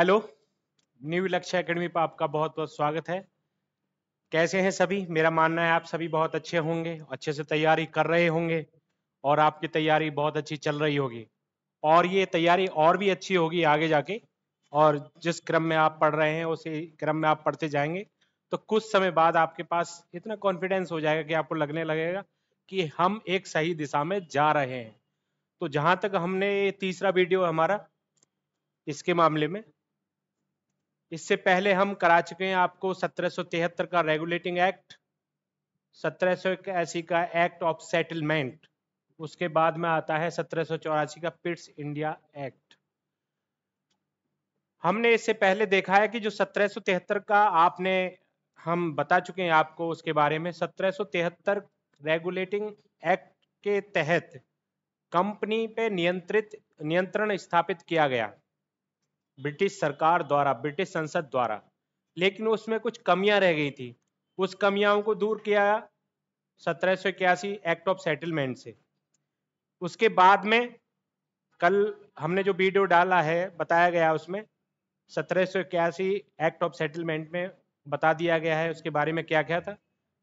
hello new लक्ष्य academy पर आपका बहुत बहुत स्वागत है कैसे हैं सभी मेरा मानना है आप सभी बहुत अच्छे होंगे अच्छे से तैयारी कर रहे होंगे और आपकी तैयारी बहुत अच्छी चल रही होगी और ये तैयारी और भी अच्छी होगी आगे जाके और जिस क्रम में आप पढ़ रहे हैं उसी क्रम में आप पढ़ते जाएंगे तो कुछ समय बाद आपके पास इतना कॉन्फिडेंस हो जाएगा कि आपको लगने लगेगा कि हम एक सही दिशा में जा रहे हैं तो जहां तक हमने तीसरा वीडियो हमारा इसके मामले में इससे पहले हम करा चुके हैं आपको सत्रह का रेगुलेटिंग एक्ट सत्रह ऐसी का एक्ट ऑफ सेटलमेंट उसके बाद में आता है सत्रह का पिट्स इंडिया एक्ट हमने इससे पहले देखा है कि जो सत्रह का आपने हम बता चुके हैं आपको उसके बारे में सत्रह रेगुलेटिंग एक्ट के तहत कंपनी पे नियंत्रित नियंत्रण स्थापित किया गया ब्रिटिश सरकार द्वारा ब्रिटिश संसद द्वारा लेकिन उसमें कुछ कमियां रह गई थी उस कमियाओं को दूर किया सत्रह एक्ट ऑफ सेटलमेंट से उसके बाद में कल हमने जो वीडियो डाला है बताया गया उसमें सत्रह एक्ट ऑफ सेटलमेंट में बता दिया गया है उसके बारे में क्या क्या था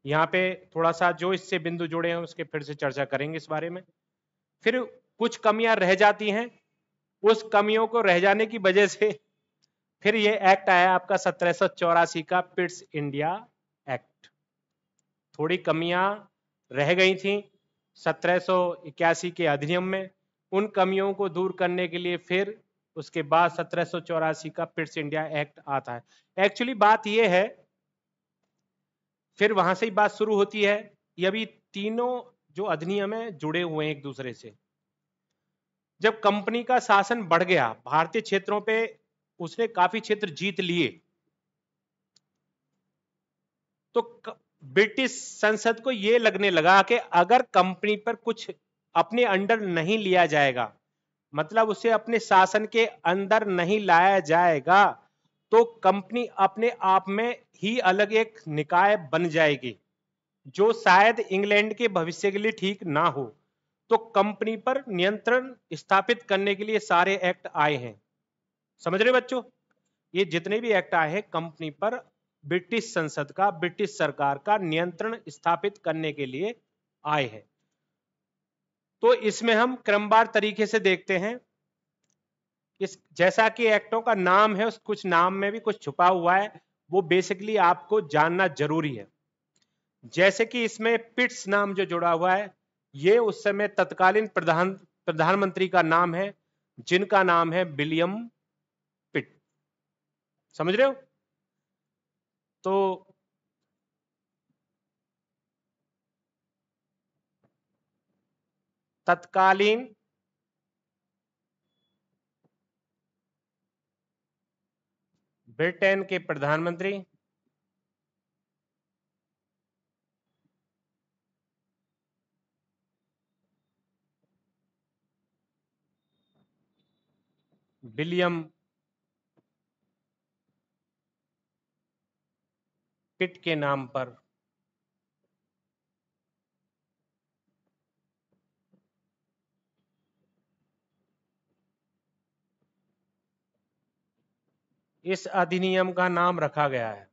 यहाँ पे थोड़ा सा जो इससे बिंदु जुड़े हैं उसके फिर से चर्चा करेंगे इस बारे में फिर कुछ कमियां रह जाती हैं उस कमियों को रह जाने की वजह से फिर ये एक्ट आया आपका सत्रह का पिट्स इंडिया एक्ट थोड़ी कमियां रह गई थी सत्रह के अधिनियम में उन कमियों को दूर करने के लिए फिर उसके बाद सत्रह का पिट्स इंडिया एक्ट आता है एक्चुअली बात यह है फिर वहां से ही बात शुरू होती है ये अभी तीनों जो अधिनियम है जुड़े हुए हैं एक दूसरे से जब कंपनी का शासन बढ़ गया भारतीय क्षेत्रों पे उसने काफी क्षेत्र जीत लिए तो ब्रिटिश संसद को यह लगने लगा कि अगर कंपनी पर कुछ अपने अंडर नहीं लिया जाएगा मतलब उसे अपने शासन के अंदर नहीं लाया जाएगा तो कंपनी अपने आप में ही अलग एक निकाय बन जाएगी जो शायद इंग्लैंड के भविष्य के लिए ठीक ना हो तो कंपनी पर नियंत्रण स्थापित करने के लिए सारे एक्ट आए हैं समझ रहे बच्चों ये जितने भी एक्ट आए हैं कंपनी पर ब्रिटिश संसद का ब्रिटिश सरकार का नियंत्रण स्थापित करने के लिए आए हैं तो इसमें हम क्रमवार तरीके से देखते हैं इस जैसा कि एक्टों का नाम है उस कुछ नाम में भी कुछ छुपा हुआ है वो बेसिकली आपको जानना जरूरी है जैसे कि इसमें पिट्स नाम जो जुड़ा हुआ है ये उस समय तत्कालीन प्रधान प्रधानमंत्री का नाम है जिनका नाम है विलियम पिट समझ रहे हो तो तत्कालीन ब्रिटेन के प्रधानमंत्री विलियम पिट के नाम पर इस अधिनियम का नाम रखा गया है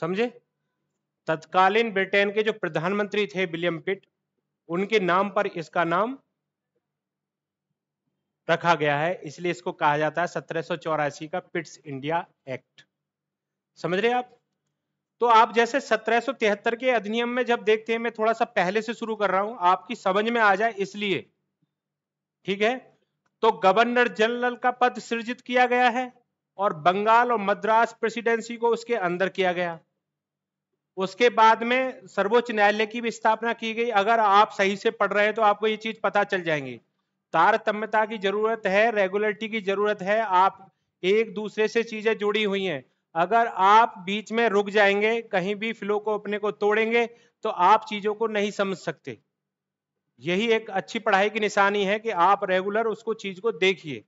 समझे तत्कालीन ब्रिटेन के जो प्रधानमंत्री थे विलियम पिट उनके नाम पर इसका नाम रखा गया है इसलिए इसको कहा जाता है सत्रह का पिट्स इंडिया एक्ट समझ रहे आप तो आप जैसे सत्रह के अधिनियम में जब देखते हैं मैं थोड़ा सा पहले से शुरू कर रहा हूं आपकी समझ में आ जाए इसलिए ठीक है तो गवर्नर जनरल का पद सृजित किया गया है और बंगाल और मद्रास प्रेसिडेंसी को उसके अंदर किया गया उसके बाद में सर्वोच्च न्यायालय की भी स्थापना की गई अगर आप सही से पढ़ रहे हैं तो आपको ये चीज पता चल जाएंगी तारतम्यता की जरूरत है रेगुलरिटी की जरूरत है आप एक दूसरे से चीजें जुड़ी हुई हैं अगर आप बीच में रुक जाएंगे कहीं भी फ्लो को अपने को तोड़ेंगे तो आप चीजों को नहीं समझ सकते यही एक अच्छी पढ़ाई की निशानी है कि आप रेगुलर उसको चीज को देखिए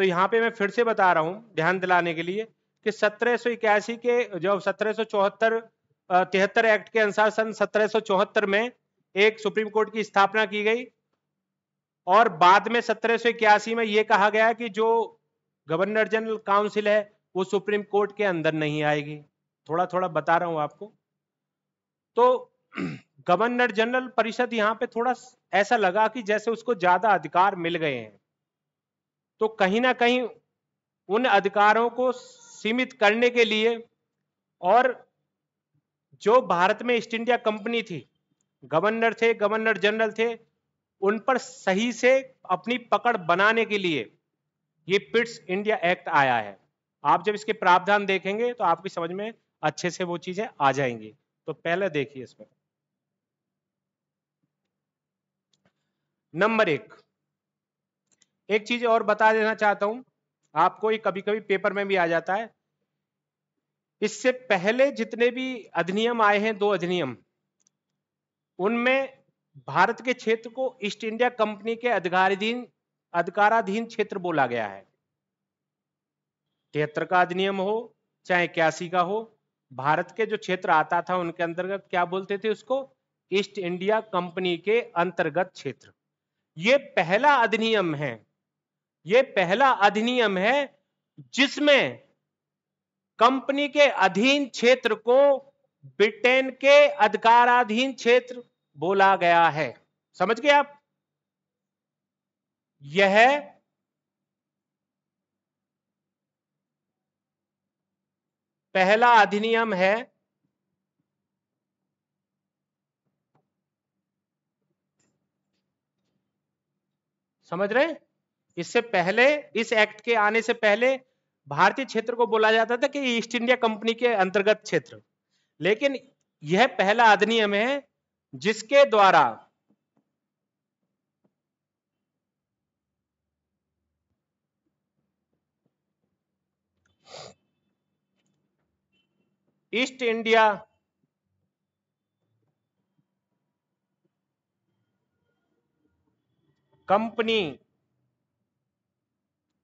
तो यहाँ पे मैं फिर से बता रहा हूँ ध्यान दिलाने के लिए कि सत्रह के जो सत्रह सौ तिहत्तर एक्ट के अनुसार सन सत्रह में एक सुप्रीम कोर्ट की स्थापना की गई और बाद में सत्रह में यह कहा गया कि जो गवर्नर जनरल काउंसिल है वो सुप्रीम कोर्ट के अंदर नहीं आएगी थोड़ा थोड़ा बता रहा हूं आपको तो गवर्नर जनरल परिषद यहाँ पे थोड़ा ऐसा लगा कि जैसे उसको ज्यादा अधिकार मिल गए हैं तो कहीं ना कहीं उन अधिकारों को सीमित करने के लिए और जो भारत में ईस्ट इंडिया कंपनी थी गवर्नर थे गवर्नर जनरल थे उन पर सही से अपनी पकड़ बनाने के लिए ये पिट्स इंडिया एक्ट आया है आप जब इसके प्रावधान देखेंगे तो आपकी समझ में अच्छे से वो चीजें आ जाएंगी तो पहले देखिए इसमें नंबर एक एक चीज और बता देना चाहता हूं आपको ये कभी कभी पेपर में भी आ जाता है इससे पहले जितने भी अधिनियम आए हैं दो अधिनियम उनमें भारत के क्षेत्र को ईस्ट इंडिया कंपनी के अधिकाराधीन अधिकाराधीन क्षेत्र बोला गया है तिहत्तर का अधिनियम हो चाहे इक्यासी का हो भारत के जो क्षेत्र आता था उनके अंतर्गत क्या बोलते थे उसको ईस्ट इंडिया कंपनी के अंतर्गत क्षेत्र ये पहला अधिनियम है ये पहला अधिनियम है जिसमें कंपनी के अधीन क्षेत्र को ब्रिटेन के अधिकाराधीन क्षेत्र बोला गया है समझ गए आप यह पहला अधिनियम है समझ रहे हैं इससे पहले इस एक्ट के आने से पहले भारतीय क्षेत्र को बोला जाता था कि ईस्ट इंडिया कंपनी के अंतर्गत क्षेत्र लेकिन यह पहला अधिनियम है जिसके द्वारा ईस्ट इंडिया कंपनी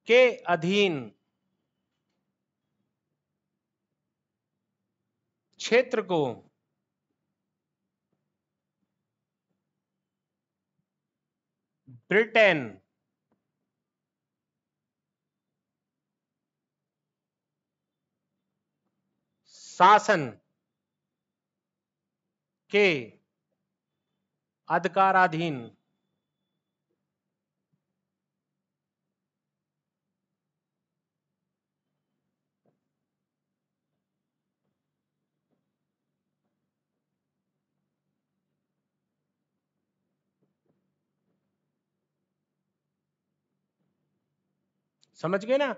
के अधीन क्षेत्र को ब्रिटेन शासन के अधिकाराधीन समझ गए ना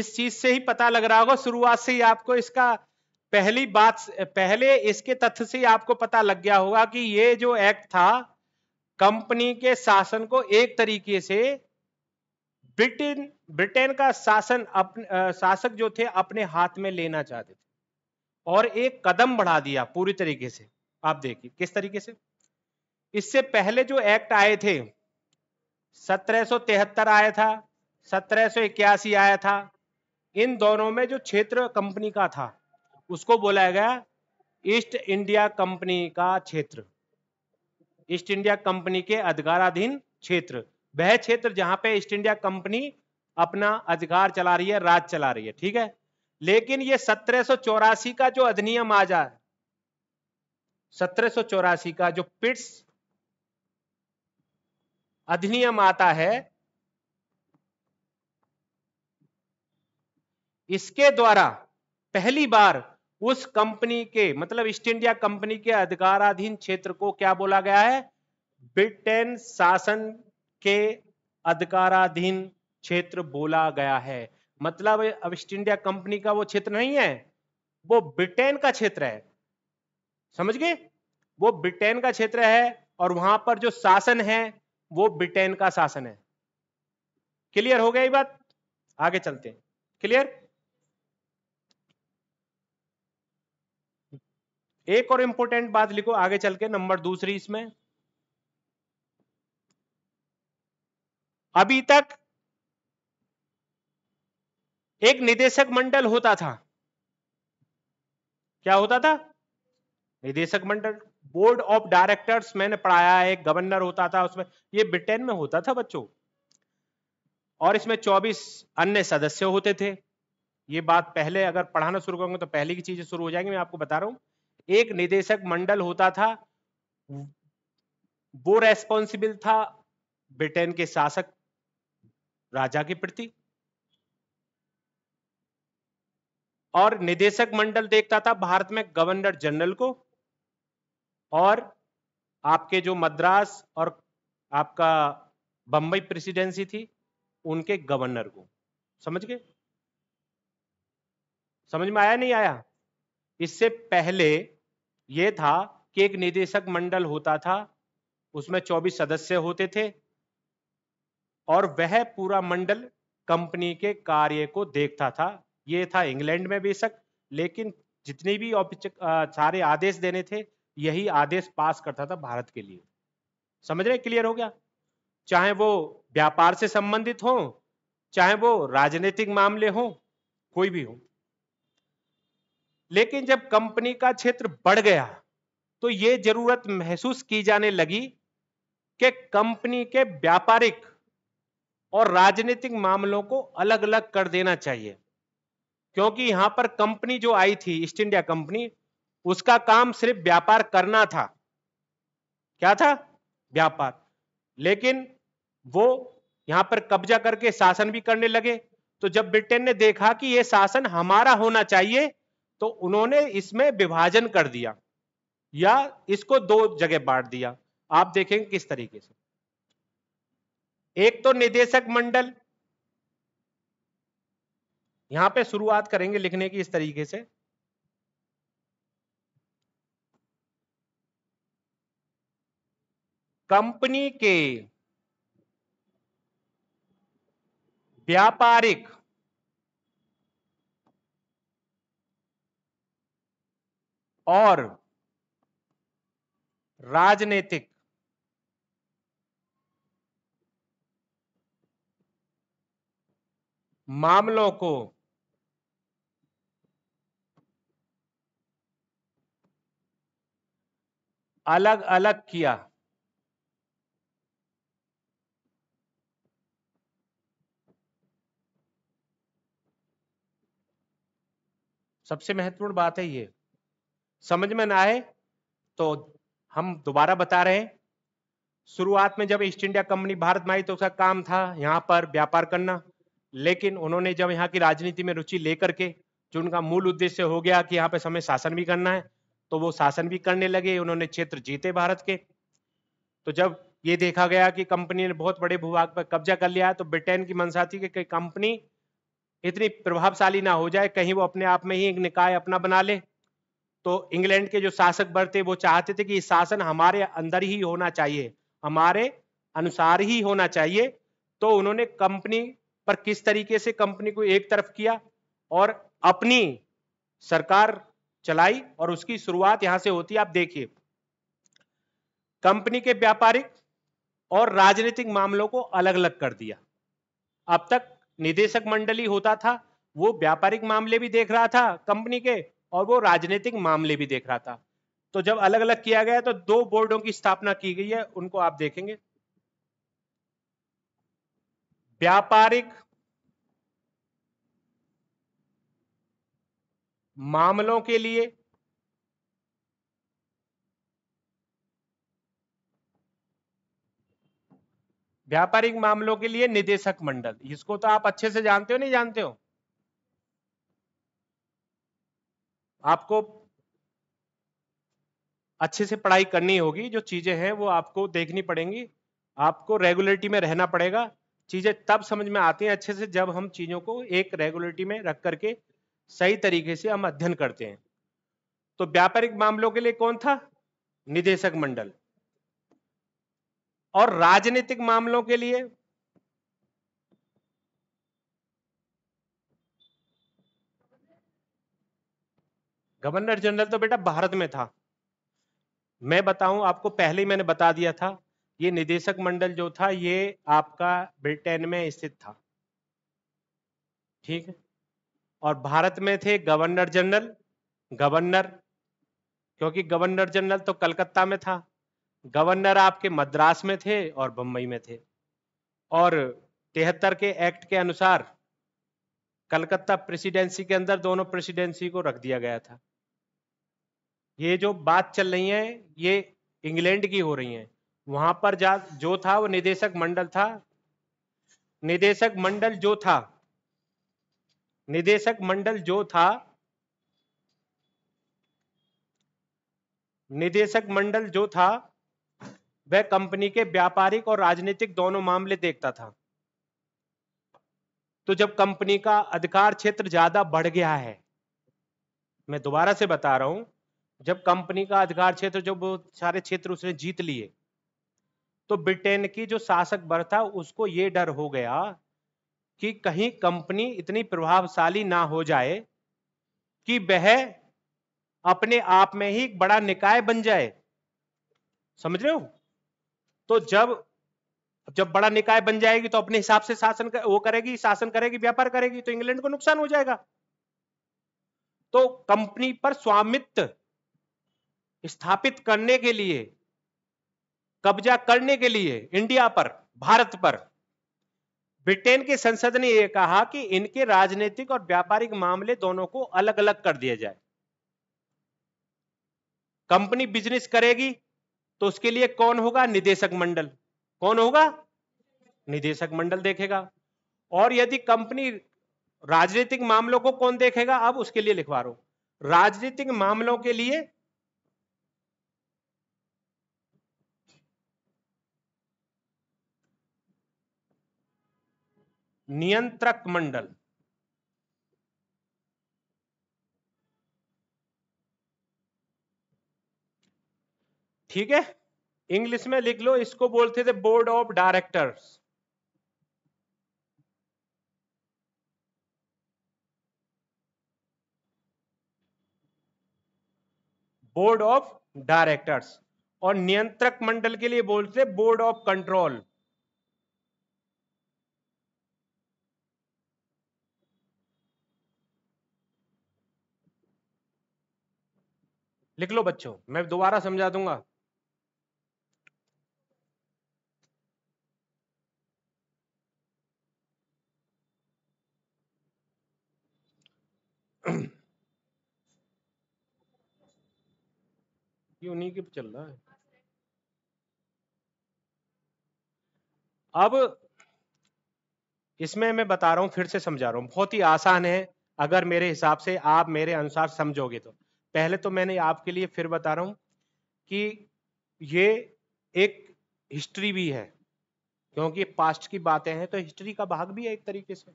इस चीज से ही पता लग रहा होगा शुरुआत से ही आपको इसका पहली बात पहले इसके तथ्य से ही आपको पता लग गया होगा कि ये जो एक्ट था कंपनी के शासन को एक तरीके से ब्रिटेन ब्रिटेन का शासन अपने शासक जो थे अपने हाथ में लेना चाहते थे और एक कदम बढ़ा दिया पूरी तरीके से आप देखिए किस तरीके से इससे पहले जो एक्ट आए थे 1773 आया था सत्रह आया था इन दोनों में जो क्षेत्र कंपनी का था उसको बोला गया ईस्ट इंडिया कंपनी का क्षेत्र ईस्ट इंडिया कंपनी के अधिकाराधीन क्षेत्र वह क्षेत्र जहां पे ईस्ट इंडिया कंपनी अपना अधिकार चला रही है राज चला रही है ठीक है लेकिन ये सत्रह का जो अधिनियम आ जाए सत्रह का जो पिट्स अधिनियम आता है इसके द्वारा पहली बार उस कंपनी के मतलब ईस्ट इंडिया कंपनी के अधिकाराधीन क्षेत्र को क्या बोला गया है ब्रिटेन शासन के अधिकाराधीन क्षेत्र बोला गया है मतलब अब ईस्ट इंडिया कंपनी का वो क्षेत्र नहीं है वो ब्रिटेन का क्षेत्र है समझ गए वो ब्रिटेन का क्षेत्र है और वहां पर जो शासन है वो ब्रिटेन का शासन है क्लियर हो गया ये बात आगे चलते हैं क्लियर एक और इंपॉर्टेंट बात लिखो आगे चल के नंबर दूसरी इसमें अभी तक एक निदेशक मंडल होता था क्या होता था निदेशक मंडल बोर्ड ऑफ डायरेक्टर्स मैंने पढ़ाया है एक गवर्नर होता था उसमें ये ब्रिटेन में होता था बच्चों और इसमें 24 अन्य सदस्य होते थे ये बात पहले अगर पढ़ाना शुरू करूंगा तो पहले की चीजें शुरू हो जाएंगी मैं आपको बता रहा हूं एक निदेशक मंडल होता था वो रेस्पॉन्सिबल था ब्रिटेन के शासक राजा के प्रति और निदेशक मंडल देखता था भारत में गवर्नर जनरल को और आपके जो मद्रास और आपका बंबई प्रेसिडेंसी थी उनके गवर्नर को समझ गए समझ में आया नहीं आया इससे पहले यह था कि एक निदेशक मंडल होता था उसमें 24 सदस्य होते थे और वह पूरा मंडल कंपनी के कार्य को देखता था ये था इंग्लैंड में बेशक लेकिन जितनी भी सारे आदेश देने थे यही आदेश पास करता था भारत के लिए समझ रहे क्लियर हो गया चाहे वो व्यापार से संबंधित हो चाहे वो राजनीतिक मामले हो कोई भी हो लेकिन जब कंपनी का क्षेत्र बढ़ गया तो ये जरूरत महसूस की जाने लगी कि कंपनी के व्यापारिक और राजनीतिक मामलों को अलग अलग कर देना चाहिए क्योंकि यहां पर कंपनी जो आई थी ईस्ट इंडिया कंपनी उसका काम सिर्फ व्यापार करना था क्या था व्यापार लेकिन वो यहां पर कब्जा करके शासन भी करने लगे तो जब ब्रिटेन ने देखा कि यह शासन हमारा होना चाहिए तो उन्होंने इसमें विभाजन कर दिया या इसको दो जगह बांट दिया आप देखेंगे किस तरीके से एक तो निदेशक मंडल यहां पे शुरुआत करेंगे लिखने की इस तरीके से कंपनी के व्यापारिक और राजनीतिक मामलों को अलग अलग किया सबसे महत्वपूर्ण बात है ये समझ में ना आए तो हम दोबारा बता रहे हैं शुरुआत में जब ईस्ट इंडिया कंपनी भारत में आई तो उसका काम था यहाँ पर व्यापार करना लेकिन उन्होंने जब यहाँ की राजनीति में रुचि लेकर के जो उनका मूल उद्देश्य हो गया कि यहाँ पे समय शासन भी करना है तो वो शासन भी करने लगे उन्होंने क्षेत्र जीते भारत के तो जब ये देखा गया कि कंपनी ने बहुत बड़े भूभाग पर कब्जा कर लिया तो ब्रिटेन की मनसा थी कि कंपनी इतनी प्रभावशाली ना हो जाए कहीं वो अपने आप में ही एक निकाय अपना बना ले तो इंग्लैंड के जो शासक थे वो चाहते थे कि शासन हमारे अंदर ही होना चाहिए हमारे अनुसार ही होना चाहिए तो उन्होंने कंपनी पर किस तरीके से कंपनी को एक तरफ किया और अपनी सरकार चलाई और उसकी शुरुआत यहां से होती है आप देखिए कंपनी के व्यापारिक और राजनीतिक मामलों को अलग अलग कर दिया अब तक निदेशक मंडली होता था वो व्यापारिक मामले भी देख रहा था कंपनी के और वो राजनीतिक मामले भी देख रहा था तो जब अलग अलग किया गया तो दो बोर्डों की स्थापना की गई है उनको आप देखेंगे व्यापारिक मामलों के लिए व्यापारिक मामलों के लिए निदेशक मंडल इसको तो आप अच्छे से जानते हो नहीं जानते हो आपको अच्छे से पढ़ाई करनी होगी जो चीज़ें हैं वो आपको देखनी पड़ेंगी आपको रेगुलरिटी में रहना पड़ेगा चीज़ें तब समझ में आती हैं अच्छे से जब हम चीज़ों को एक रेगुलरिटी में रख करके सही तरीके से हम अध्ययन करते हैं तो व्यापारिक मामलों के लिए कौन था निदेशक मंडल और राजनीतिक मामलों के लिए गवर्नर जनरल तो बेटा भारत में था मैं बताऊं आपको पहले ही मैंने बता दिया था ये निदेशक मंडल जो था ये आपका ब्रिटेन में स्थित था ठीक है और भारत में थे गवर्नर जनरल गवर्नर क्योंकि गवर्नर जनरल तो कलकत्ता में था गवर्नर आपके मद्रास में थे और बम्बई में थे और तिहत्तर के एक्ट के अनुसार कलकत्ता प्रेसिडेंसी के अंदर दोनों प्रेसिडेंसी को रख दिया गया था ये जो बात चल रही है ये इंग्लैंड की हो रही है वहां पर जा जो था वो निदेशक मंडल था निदेशक मंडल जो था निदेशक मंडल जो था निदेशक मंडल जो था वह कंपनी के व्यापारिक और राजनीतिक दोनों मामले देखता था तो जब कंपनी का अधिकार क्षेत्र ज्यादा बढ़ गया है मैं दोबारा से बता रहा हूं जब कंपनी का अधिकार क्षेत्र जब वो सारे क्षेत्र उसने जीत लिए तो ब्रिटेन की जो शासक वर्ग था उसको ये डर हो गया कि कहीं कंपनी इतनी प्रभावशाली ना हो जाए कि वह अपने आप में ही एक बड़ा निकाय बन जाए समझ रहे हो तो जब जब बड़ा निकाय बन जाएगी तो अपने हिसाब से शासन कर, वो करेगी शासन करेगी व्यापार करेगी तो इंग्लैंड को नुकसान हो जाएगा तो कंपनी पर स्वामित्व स्थापित करने के लिए कब्जा करने के लिए इंडिया पर भारत पर ब्रिटेन की संसद ने यह कहा कि इनके राजनीतिक और व्यापारिक मामले दोनों को अलग अलग कर दिया जाए कंपनी बिजनेस करेगी तो उसके लिए कौन होगा निदेशक मंडल कौन होगा निदेशक मंडल देखेगा और यदि कंपनी राजनीतिक मामलों को कौन देखेगा अब उसके लिए लिखवा रहा राजनीतिक मामलों के लिए नियंत्रक मंडल ठीक है इंग्लिश में लिख लो इसको बोलते थे board of directors board of directors और नियंत्रक मंडल के लिए बोलते बोर्ड ऑफ कंट्रोल लिख लो बच्चों मैं दोबारा समझा दूंगा उन्हीं के चल रहा है अब इसमें मैं बता रहा हूं फिर से समझा रहा हूं बहुत ही आसान है अगर मेरे हिसाब से आप मेरे अनुसार समझोगे तो पहले तो मैंने आपके लिए फिर बता रहा हूं कि ये एक हिस्ट्री भी है क्योंकि पास्ट की बातें हैं तो हिस्ट्री का भाग भी है एक तरीके से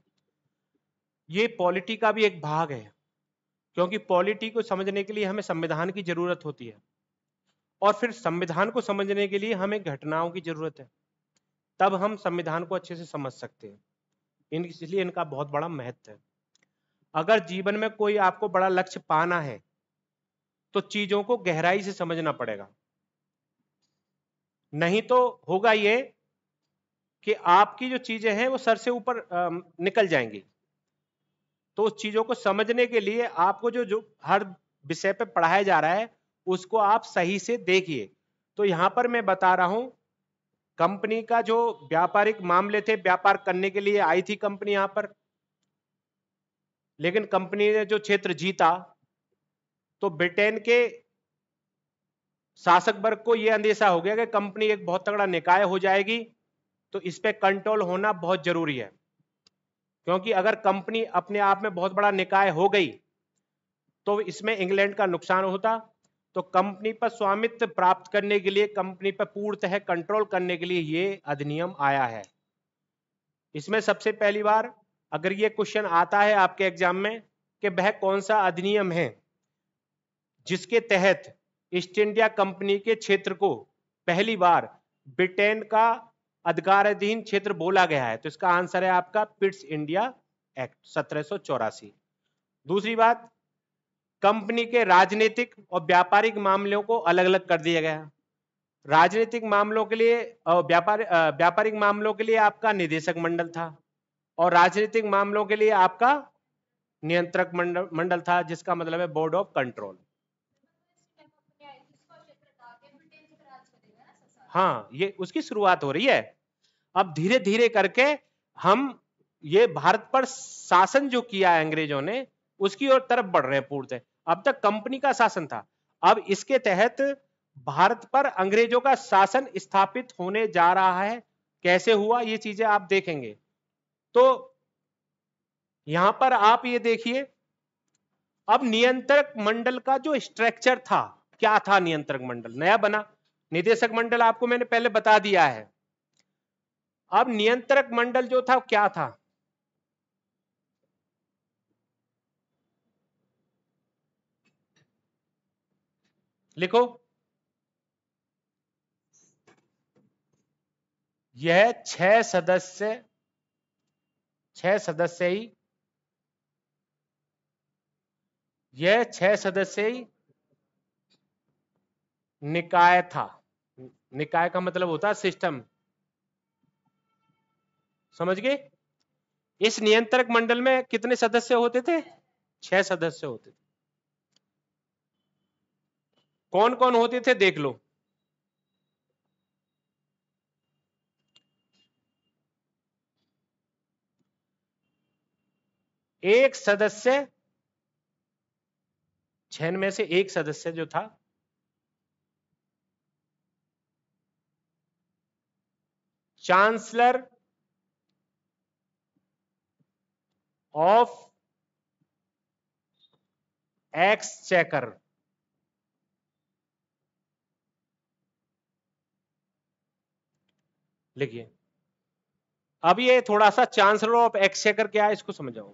ये पॉलिटी का भी एक भाग है क्योंकि पॉलिटी को समझने के लिए हमें संविधान की जरूरत होती है और फिर संविधान को समझने के लिए हमें घटनाओं की जरूरत है तब हम संविधान को अच्छे से समझ सकते हैं इन इसलिए इनका बहुत बड़ा महत्व है अगर जीवन में कोई आपको बड़ा लक्ष्य पाना है तो चीजों को गहराई से समझना पड़ेगा नहीं तो होगा ये कि आपकी जो चीजें हैं वो सर से ऊपर निकल जाएंगी तो उस चीजों को समझने के लिए आपको जो जो हर विषय पे पढ़ाया जा रहा है उसको आप सही से देखिए तो यहां पर मैं बता रहा हूं कंपनी का जो व्यापारिक मामले थे व्यापार करने के लिए आई थी कंपनी यहां पर लेकिन कंपनी ने जो क्षेत्र जीता तो ब्रिटेन के शासक वर्ग को यह अंदेशा हो गया कि कंपनी एक बहुत तगड़ा निकाय हो जाएगी तो इस पर कंट्रोल होना बहुत जरूरी है क्योंकि अगर कंपनी अपने आप में बहुत बड़ा निकाय हो गई तो इसमें इंग्लैंड का नुकसान होता तो कंपनी पर स्वामित्व प्राप्त करने के लिए कंपनी पर पूर्णतः कंट्रोल करने के लिए ये अधिनियम आया है इसमें सबसे पहली बार अगर ये क्वेश्चन आता है आपके एग्जाम में कि वह कौन सा अधिनियम है जिसके तहत ईस्ट इंडिया कंपनी के क्षेत्र को पहली बार ब्रिटेन का अधिकाराधीन क्षेत्र बोला गया है तो इसका आंसर है आपका पिट्स इंडिया एक्ट सत्रह दूसरी बात कंपनी के राजनीतिक और व्यापारिक मामलों को अलग अलग कर दिया गया राजनीतिक मामलों के लिए व्यापार व्यापारिक मामलों के लिए आपका निदेशक मंडल था और राजनीतिक मामलों के लिए आपका नियंत्रक मंडल मंडल था जिसका मतलब है बोर्ड ऑफ कंट्रोल हाँ ये उसकी शुरुआत हो रही है अब धीरे धीरे करके हम ये भारत पर शासन जो किया है अंग्रेजों ने उसकी ओर तरफ बढ़ रहे हैं पूर्ण से अब तक कंपनी का शासन था अब इसके तहत भारत पर अंग्रेजों का शासन स्थापित होने जा रहा है कैसे हुआ ये चीजें आप देखेंगे तो यहां पर आप ये देखिए अब नियंत्रक मंडल का जो स्ट्रक्चर था क्या था नियंत्रक मंडल नया बना निदेशक मंडल आपको मैंने पहले बता दिया है अब नियंत्रक मंडल जो था क्या था लिखो यह छह सदस्य छह सदस्य ही यह छह सदस्य ही निकाय था निकाय का मतलब होता है सिस्टम समझ गए इस नियंत्रक मंडल में कितने सदस्य होते थे छह सदस्य होते थे कौन कौन होते थे देख लो एक सदस्य छह में से एक सदस्य जो था chancellor of exchequer लिखिए अब ये थोड़ा सा चांसलर ऑफ एक्सचेकर क्या है इसको समझाओ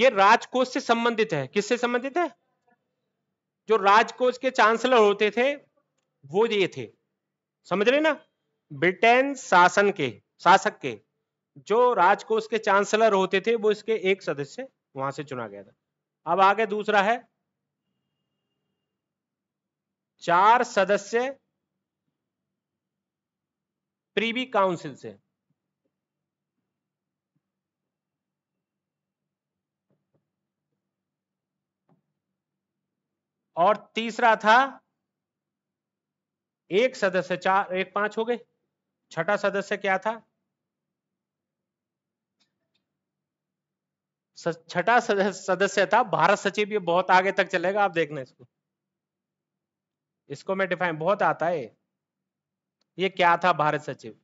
ये राजकोष से संबंधित है किससे संबंधित है जो राजकोष के चांसलर होते थे वो ये थे समझ रहे ना ब्रिटेन शासन के शासक के जो राजकोष के चांसलर होते थे वो इसके एक सदस्य वहां से चुना गया था अब आगे दूसरा है चार सदस्य प्रीवी काउंसिल से और तीसरा था एक सदस्य चार एक पांच हो गए छठा सदस्य क्या था छठा सदस्य था भारत सचिव ये बहुत आगे तक चलेगा आप देखना इसको इसको मैं डिफाइन बहुत आता है ये क्या था भारत सचिव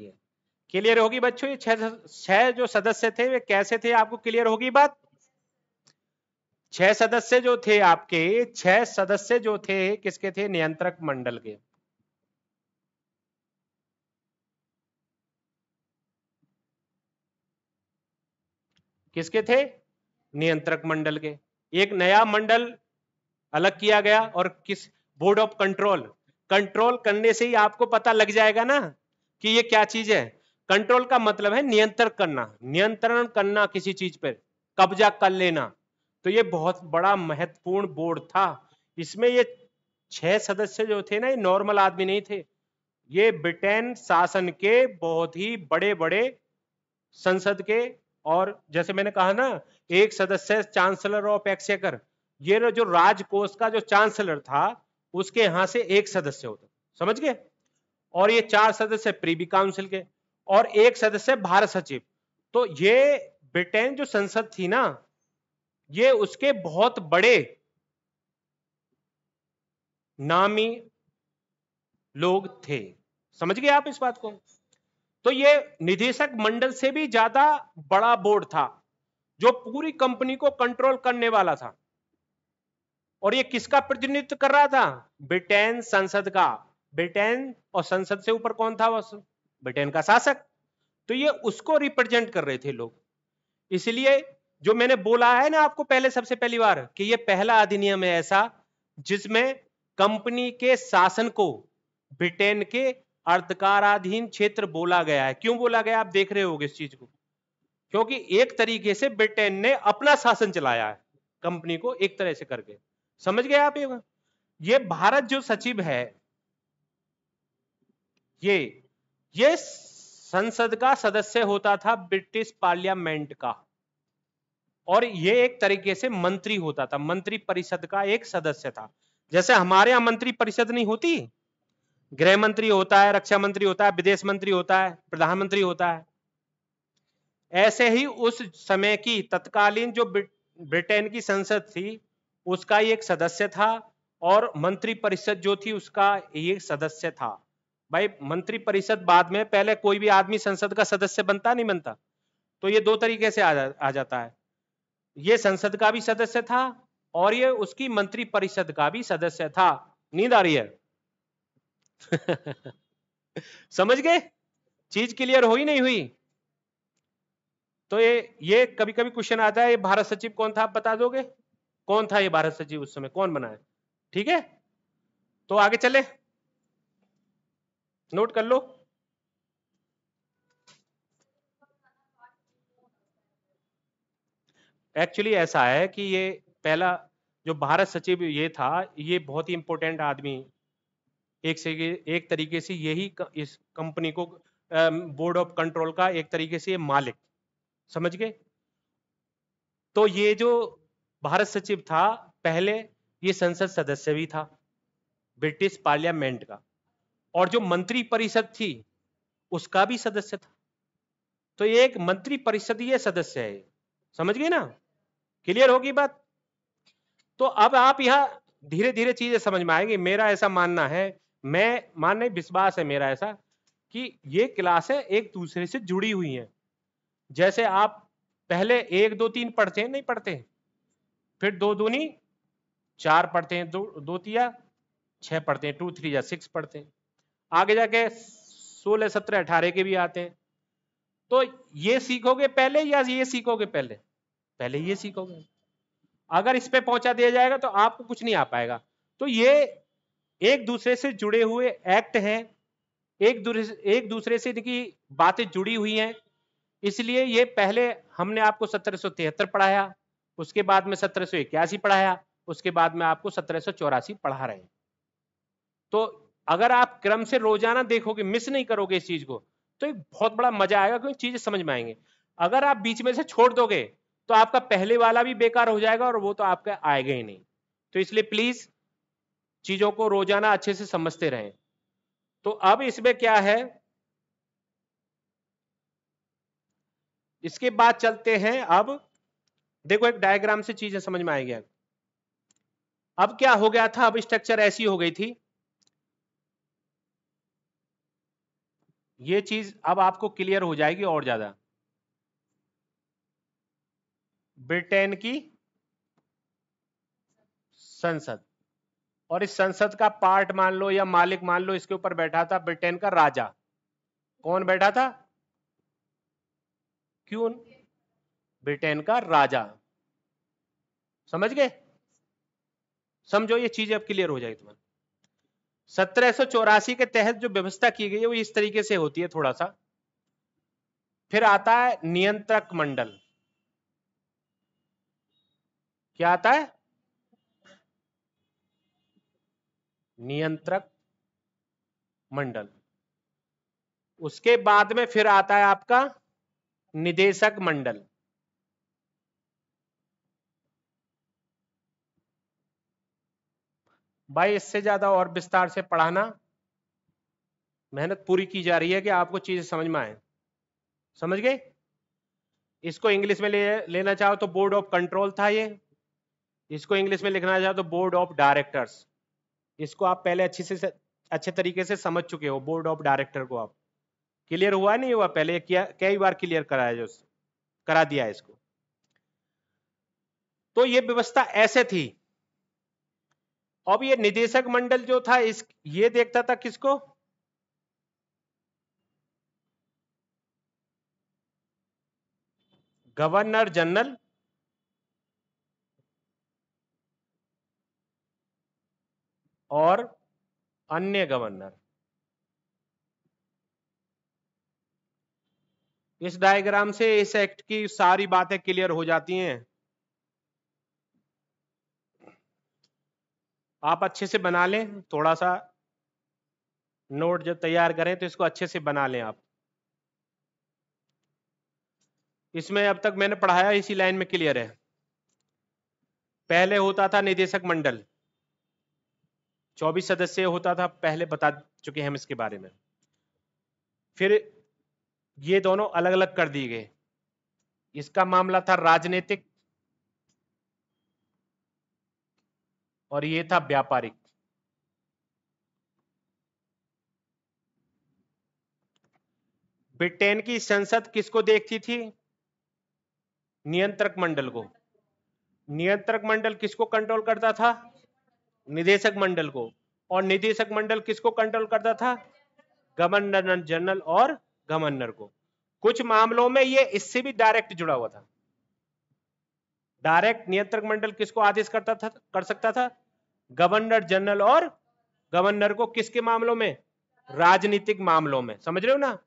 ये क्लियर होगी बच्चों ये छह जो सदस्य थे वे कैसे थे आपको क्लियर होगी बात छह सदस्य जो थे आपके छह सदस्य जो थे किसके थे नियंत्रक मंडल के किसके थे नियंत्रक मंडल के एक नया मंडल अलग किया गया और किस बोर्ड ऑफ कंट्रोल कंट्रोल करने से ही आपको पता लग जाएगा ना कि ये क्या चीज है कंट्रोल का मतलब है नियंत्रण करना नियंत्रण करना किसी चीज पर कब्जा कर लेना तो ये बहुत बड़ा महत्वपूर्ण बोर्ड था इसमें ये छह सदस्य जो थे ना ये नॉर्मल आदमी नहीं थे ये ब्रिटेन शासन के बहुत ही बड़े बड़े संसद के और जैसे मैंने कहा ना एक सदस्य चांसलर ऑफ एक्सेकर ये जो राजकोष का जो चांसलर था उसके यहां से एक सदस्य होता समझ गए और ये चार सदस्य प्रीवी काउंसिल के और एक सदस्य भारत सचिव तो ये ब्रिटेन जो संसद थी ना ये उसके बहुत बड़े नामी लोग थे समझ गए आप इस बात को तो ये निदेशक मंडल से भी ज्यादा बड़ा बोर्ड था जो पूरी कंपनी को कंट्रोल करने वाला था और ये किसका प्रतिनिधित्व कर रहा था ब्रिटेन संसद का ब्रिटेन और संसद से ऊपर कौन था वह ब्रिटेन का शासक तो ये उसको रिप्रेजेंट कर रहे थे लोग इसलिए जो मैंने बोला है ना आपको पहले सबसे पहली बार कि ये पहला अधिनियम है ऐसा जिसमें कंपनी के शासन को ब्रिटेन के अर्धकाराधीन क्षेत्र बोला गया है क्यों बोला गया आप देख रहे हो इस चीज को क्योंकि एक तरीके से ब्रिटेन ने अपना शासन चलाया है कंपनी को एक तरह से करके समझ गए आप ये ये भारत जो सचिव है ये ये संसद का सदस्य होता था ब्रिटिश पार्लियामेंट का और ये एक तरीके से मंत्री होता था मंत्री परिषद का एक सदस्य था जैसे हमारे यहाँ मंत्री परिषद नहीं होती गृह मंत्री होता है रक्षा मंत्री होता है विदेश मंत्री होता है प्रधानमंत्री होता है ऐसे ही उस समय की तत्कालीन जो ब्रिटेन की संसद थी उसका एक सदस्य था और मंत्री परिषद जो थी उसका एक सदस्य था भाई मंत्री परिषद बाद में पहले कोई भी आदमी संसद का सदस्य बनता नहीं बनता तो ये दो तरीके से आ, जा, आ जाता है ये संसद का भी सदस्य था और ये उसकी मंत्री परिषद का भी सदस्य था नींद आ रही है समझ गए चीज क्लियर हुई नहीं हुई तो ये ये कभी कभी क्वेश्चन आता है ये भारत सचिव कौन था आप बता दोगे कौन था ये भारत सचिव उस समय कौन बना है ठीक है तो आगे चले नोट कर लो एक्चुअली ऐसा है कि ये पहला जो भारत सचिव ये था ये बहुत ही इम्पोर्टेंट आदमी एक से एक तरीके से यही इस कंपनी को बोर्ड ऑफ कंट्रोल का एक तरीके से मालिक समझ गए तो ये जो भारत सचिव था पहले ये संसद सदस्य भी था ब्रिटिश पार्लियामेंट का और जो मंत्री परिषद थी उसका भी सदस्य था तो ये एक मंत्री परिषदीय सदस्य है समझ गए ना क्लियर होगी बात तो अब आप यह धीरे धीरे चीजें समझ में आएगी मेरा ऐसा मानना है मैं मान नहीं विश्वास है मेरा ऐसा कि ये क्लासें एक दूसरे से जुड़ी हुई हैं जैसे आप पहले एक दो तीन पढ़ते हैं नहीं पढ़ते हैं फिर दो दूनी चार पढ़ते हैं दो दो तिया छह पढ़ते हैं टू थ्री या सिक्स पढ़ते हैं आगे जाके सोलह सत्रह अठारह के भी आते हैं तो ये सीखोगे पहले या ये सीखोगे पहले पहले ये सीखोगे अगर इस पे पहुंचा दिया जाएगा तो आपको कुछ नहीं आ पाएगा तो ये एक दूसरे से जुड़े हुए एक्ट हैं एक दूसरे एक दूसरे से इनकी बातें जुड़ी हुई हैं इसलिए ये पहले हमने आपको सत्रह पढ़ाया उसके बाद में सत्रह पढ़ाया उसके बाद में आपको सत्रह पढ़ा रहे हैं तो अगर आप क्रम से रोजाना देखोगे मिस नहीं करोगे इस चीज को तो एक बहुत बड़ा मजा आएगा क्योंकि चीजें समझ में आएंगे अगर आप बीच में से छोड़ दोगे तो आपका पहले वाला भी बेकार हो जाएगा और वो तो आपका आएगा ही नहीं तो इसलिए प्लीज चीजों को रोजाना अच्छे से समझते रहें तो अब इसमें क्या है इसके बाद चलते हैं अब देखो एक डायग्राम से चीजें समझ में आएगी अब क्या हो गया था अब स्ट्रक्चर ऐसी हो गई थी ये चीज अब आपको क्लियर हो जाएगी और ज्यादा ब्रिटेन की संसद और इस संसद का पार्ट मान लो या मालिक मान लो इसके ऊपर बैठा था ब्रिटेन का राजा कौन बैठा था क्यों ब्रिटेन का राजा समझ गए समझो ये चीज अब क्लियर हो जाएगी तुम्हारी सत्रह के तहत जो व्यवस्था की गई है वो इस तरीके से होती है थोड़ा सा फिर आता है नियंत्रक मंडल क्या आता है नियंत्रक मंडल उसके बाद में फिर आता है आपका निदेशक मंडल भाई इससे ज्यादा और विस्तार से पढ़ाना मेहनत पूरी की जा रही है कि आपको चीजें समझ में आए समझ गए इसको इंग्लिश में ले लेना चाहो तो बोर्ड ऑफ कंट्रोल था ये इसको इंग्लिश में लिखना चाहे तो बोर्ड ऑफ डायरेक्टर्स इसको आप पहले अच्छे से अच्छे तरीके से समझ चुके हो बोर्ड ऑफ डायरेक्टर को आप क्लियर हुआ नहीं हुआ पहले किया कई बार क्लियर कराया जो करा दिया इसको तो ये व्यवस्था ऐसे थी अब ये निदेशक मंडल जो था इस ये देखता था किसको गवर्नर जनरल और अन्य गवर्नर इस डायग्राम से इस एक्ट की सारी बातें क्लियर हो जाती हैं आप अच्छे से बना लें थोड़ा सा नोट जब तैयार करें तो इसको अच्छे से बना लें आप इसमें अब तक मैंने पढ़ाया इसी लाइन में क्लियर है पहले होता था निदेशक मंडल चौबीस सदस्य होता था पहले बता चुके हम इसके बारे में फिर ये दोनों अलग अलग कर दिए गए इसका मामला था राजनीतिक और ये था व्यापारिक ब्रिटेन की संसद किसको देखती थी नियंत्रक मंडल को नियंत्रक मंडल किसको कंट्रोल करता था निदेशक मंडल को और निदेशक मंडल किसको कंट्रोल करता था गवर्नर जनरल और गवर्नर को कुछ मामलों में ये इससे भी डायरेक्ट जुड़ा हुआ था डायरेक्ट नियंत्रक मंडल किसको आदेश करता था कर सकता था गवर्नर जनरल और गवर्नर को किसके मामलों में राजनीतिक मामलों में समझ रहे हो ना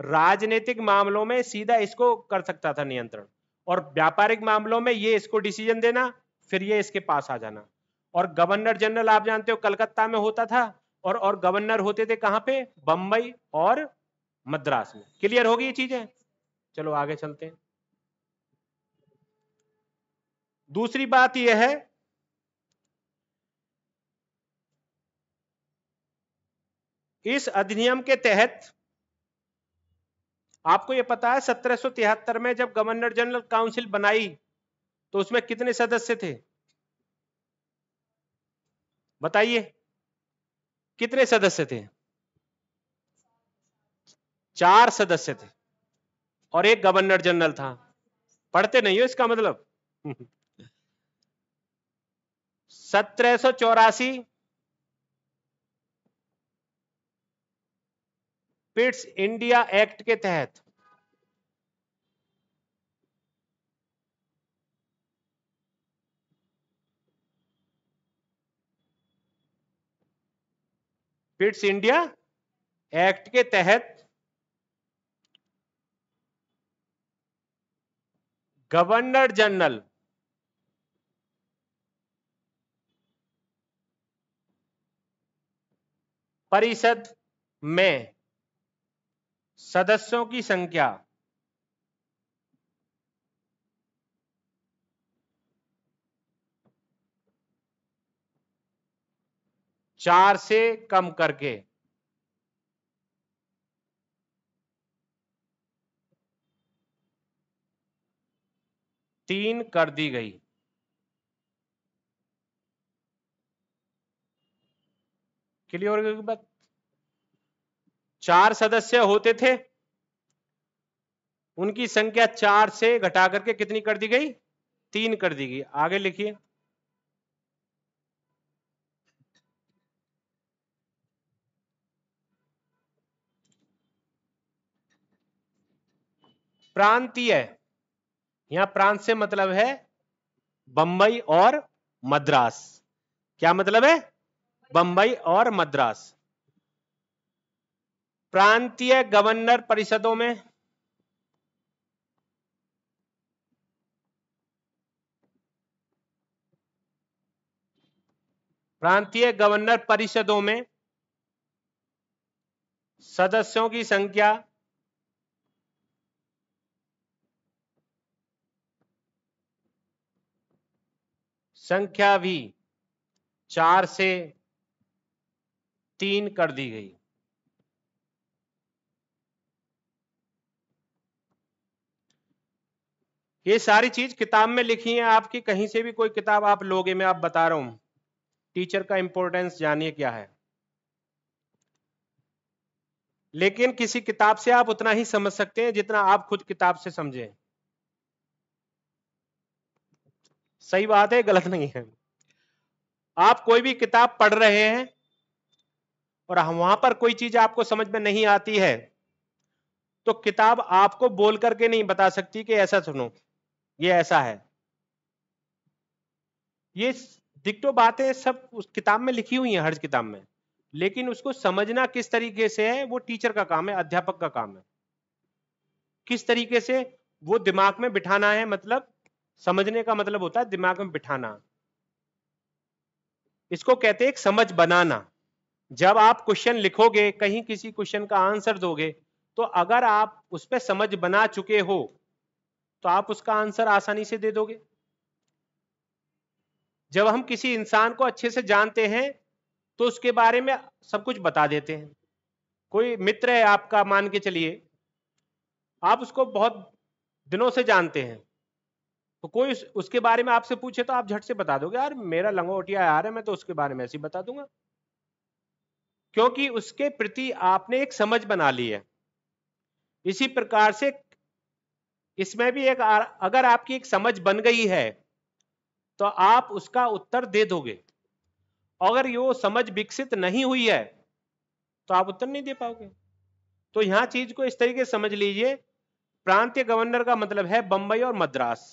राजनीतिक मामलों में सीधा इसको कर सकता था नियंत्रण और व्यापारिक मामलों में ये इसको डिसीजन देना फिर ये इसके पास आ जाना और गवर्नर जनरल आप जानते हो कलकत्ता में होता था और और गवर्नर होते थे कहां पे बंबई और मद्रास में क्लियर होगी ये चीजें चलो आगे चलते हैं दूसरी बात यह है इस अधिनियम के तहत आपको यह पता है सत्रह में जब गवर्नर जनरल काउंसिल बनाई तो उसमें कितने सदस्य थे बताइए कितने सदस्य थे चार सदस्य थे और एक गवर्नर जनरल था पढ़ते नहीं हो इसका मतलब सत्रह सौ चौरासी पिट्स इंडिया एक्ट के तहत फिट्स इंडिया एक्ट के तहत गवर्नर जनरल परिषद में सदस्यों की संख्या चार से कम करके तीन कर दी गई क्लियर हो बात चार सदस्य होते थे उनकी संख्या चार से घटा करके कितनी कर दी गई तीन कर दी गई आगे लिखिए प्रांतीय यहां प्रांत से मतलब है बंबई और मद्रास क्या मतलब है बंबई और मद्रास प्रांतीय गवर्नर परिषदों में प्रांतीय गवर्नर परिषदों में सदस्यों की संख्या संख्या भी चार से तीन कर दी गई ये सारी चीज किताब में लिखी है आपकी कहीं से भी कोई किताब आप लोगे मैं आप बता रहा हूं टीचर का इंपोर्टेंस जानिए क्या है लेकिन किसी किताब से आप उतना ही समझ सकते हैं जितना आप खुद किताब से समझें सही बात है गलत नहीं है आप कोई भी किताब पढ़ रहे हैं और वहां पर कोई चीज आपको समझ में नहीं आती है तो किताब आपको बोल करके नहीं बता सकती कि ऐसा सुनो ये ऐसा है ये दिक्कतों बातें सब उस किताब में लिखी हुई हैं हर किताब में लेकिन उसको समझना किस तरीके से है वो टीचर का काम है अध्यापक का काम है किस तरीके से वो दिमाग में बिठाना है मतलब समझने का मतलब होता है दिमाग में बिठाना इसको कहते हैं समझ बनाना जब आप क्वेश्चन लिखोगे कहीं किसी क्वेश्चन का आंसर दोगे तो अगर आप उस पर समझ बना चुके हो तो आप उसका आंसर आसानी से दे दोगे जब हम किसी इंसान को अच्छे से जानते हैं तो उसके बारे में सब कुछ बता देते हैं कोई मित्र है आपका मान के चलिए आप उसको बहुत दिनों से जानते हैं तो कोई उस, उसके बारे में आपसे पूछे तो आप झट से बता दोगे यार मेरा लंगोटिया रहा है मैं तो उसके बारे में ऐसे ही बता दूंगा क्योंकि उसके प्रति आपने एक समझ बना ली है इसी प्रकार से इसमें भी एक अगर आपकी एक समझ बन गई है तो आप उसका उत्तर दे दोगे अगर यो समझ विकसित नहीं हुई है तो आप उत्तर नहीं दे पाओगे तो यहां चीज को इस तरीके समझ लीजिए प्रांतीय गवर्नर का मतलब है बंबई और मद्रास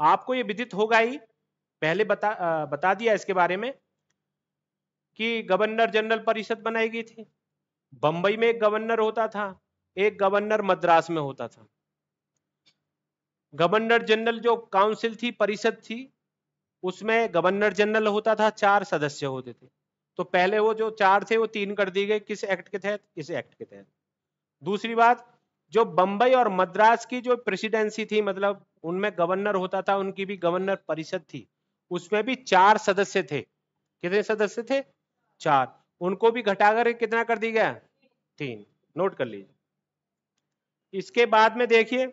आपको ये विदित होगा ही पहले बता आ, बता दिया इसके बारे में कि गवर्नर जनरल परिषद बनाई गई थी बंबई में एक गवर्नर होता था एक गवर्नर मद्रास में होता था गवर्नर जनरल जो काउंसिल थी परिषद थी उसमें गवर्नर जनरल होता था चार सदस्य होते थे तो पहले वो जो चार थे वो तीन कर दिए गए किस एक्ट के तहत इस एक्ट के तहत दूसरी बात जो बंबई और मद्रास की जो प्रेसिडेंसी थी मतलब उनमें गवर्नर होता था उनकी भी गवर्नर परिषद थी उसमें भी चार सदस्य थे कितने सदस्य थे चार उनको भी घटाकर कितना कर दिया गया तीन नोट कर लीजिए इसके बाद में देखिए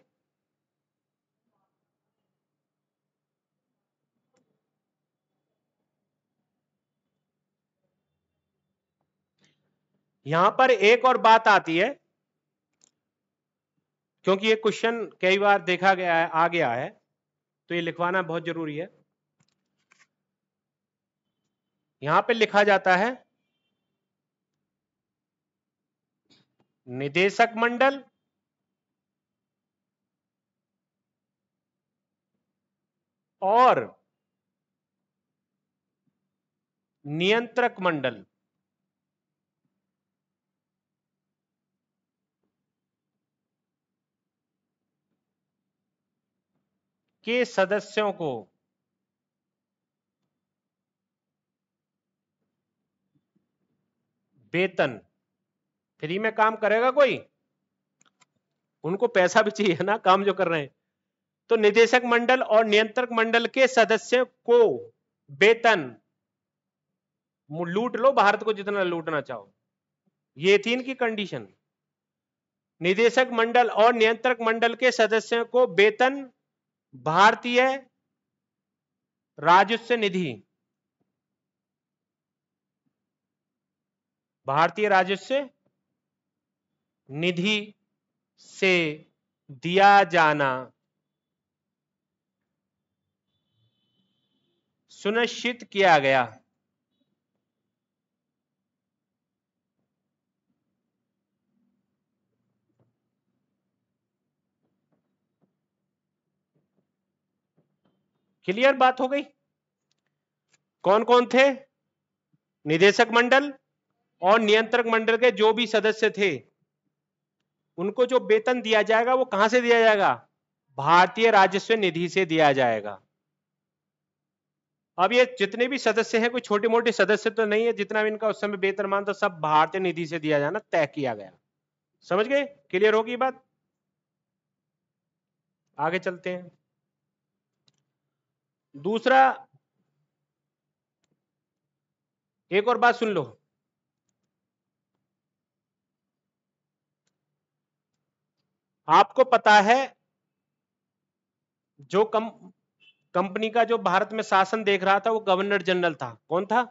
यहां पर एक और बात आती है क्योंकि ये क्वेश्चन कई बार देखा गया है आ गया है तो ये लिखवाना बहुत जरूरी है यहां पे लिखा जाता है निदेशक मंडल और नियंत्रक मंडल के सदस्यों को वेतन फ्री में काम करेगा कोई उनको पैसा भी चाहिए ना काम जो कर रहे हैं तो निदेशक मंडल और नियंत्रक मंडल के सदस्य को वेतन लूट लो भारत को जितना लूटना चाहो ये थी इनकी कंडीशन निदेशक मंडल और नियंत्रक मंडल के सदस्यों को वेतन भारतीय राजस्व निधि भारतीय राजस्व निधि से दिया जाना सुनिश्चित किया गया क्लियर बात हो गई कौन कौन थे निदेशक मंडल और नियंत्रक मंडल के जो भी सदस्य थे उनको जो वेतन दिया जाएगा वो कहां से दिया जाएगा भारतीय राजस्व निधि से दिया जाएगा अब ये जितने भी सदस्य हैं कोई छोटे मोटे सदस्य तो नहीं है जितना भी इनका उस समय वेतन मान तो सब भारतीय निधि से दिया जाना तय किया गया समझ गए क्लियर होगी बात आगे चलते हैं दूसरा एक और बात सुन लो आपको पता है जो कम कंपनी का जो भारत में शासन देख रहा था वो गवर्नर जनरल था कौन था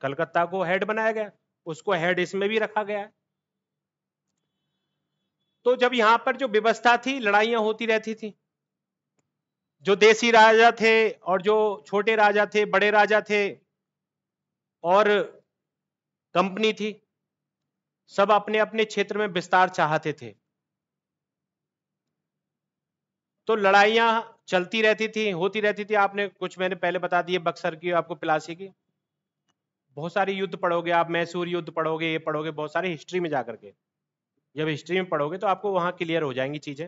कलकत्ता को हेड बनाया गया उसको हेड इसमें भी रखा गया तो जब यहां पर जो व्यवस्था थी लड़ाइयां होती रहती थी जो देसी राजा थे और जो छोटे राजा थे बड़े राजा थे और कंपनी थी सब अपने अपने क्षेत्र में विस्तार चाहते थे तो लड़ाइयां चलती रहती थी होती रहती थी आपने कुछ मैंने पहले बता दिए बक्सर की आपको पिलासी की बहुत सारे युद्ध पढ़ोगे आप मैसूर युद्ध पढ़ोगे ये पढ़ोगे बहुत सारे हिस्ट्री में जाकर के जब हिस्ट्री में पढ़ोगे तो आपको वहां क्लियर हो जाएंगी चीजें